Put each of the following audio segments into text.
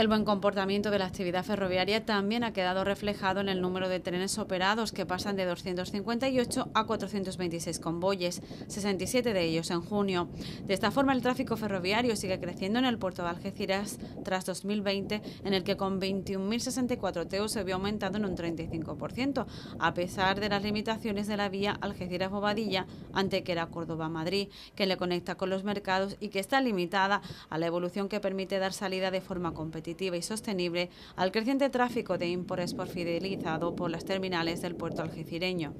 El buen comportamiento de la actividad ferroviaria también ha quedado reflejado en el número de trenes operados, que pasan de 258 a 426 convoyes, 67 de ellos en junio. De esta forma, el tráfico ferroviario sigue creciendo en el puerto de Algeciras tras 2020, en el que con 21.064 teos se vio aumentado en un 35%, a pesar de las limitaciones de la vía algeciras bobadilla era Antequera-Córdoba-Madrid, que le conecta con los mercados y que está limitada a la evolución que permite dar salida de forma competitiva y sostenible al creciente tráfico de importes por fidelizado por las terminales del puerto algecireño.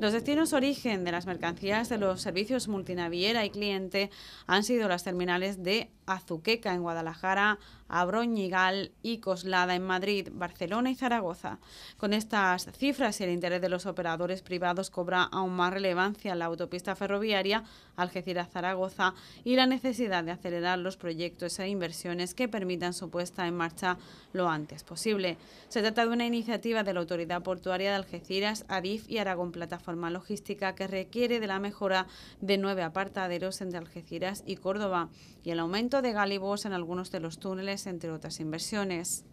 Los destinos origen de las mercancías de los servicios multinaviera y cliente han sido las terminales de Azuqueca en Guadalajara, Abroñigal y Coslada en Madrid, Barcelona y Zaragoza. Con estas cifras y el interés de los operadores privados cobra aún más relevancia la autopista ferroviaria Algeciras-Zaragoza y la necesidad de acelerar los proyectos e inversiones que permitan su está en marcha lo antes posible. Se trata de una iniciativa de la Autoridad Portuaria de Algeciras, Adif y Aragón Plataforma Logística que requiere de la mejora de nueve apartaderos entre Algeciras y Córdoba y el aumento de gálibos en algunos de los túneles, entre otras inversiones.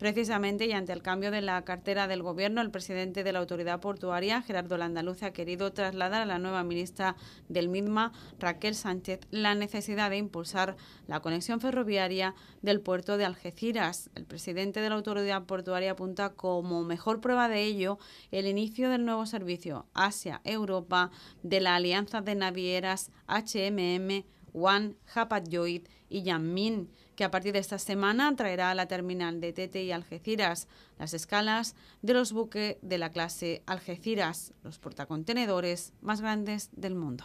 Precisamente, y ante el cambio de la cartera del Gobierno, el presidente de la autoridad portuaria, Gerardo Landaluz, ha querido trasladar a la nueva ministra del MIDMA, Raquel Sánchez, la necesidad de impulsar la conexión ferroviaria del puerto de Algeciras. El presidente de la autoridad portuaria apunta como mejor prueba de ello el inicio del nuevo servicio Asia-Europa de la Alianza de Navieras HMM Wan Hapatyoid y Yanmin, que a partir de esta semana traerá a la terminal de Tete y Algeciras las escalas de los buques de la clase Algeciras, los portacontenedores más grandes del mundo.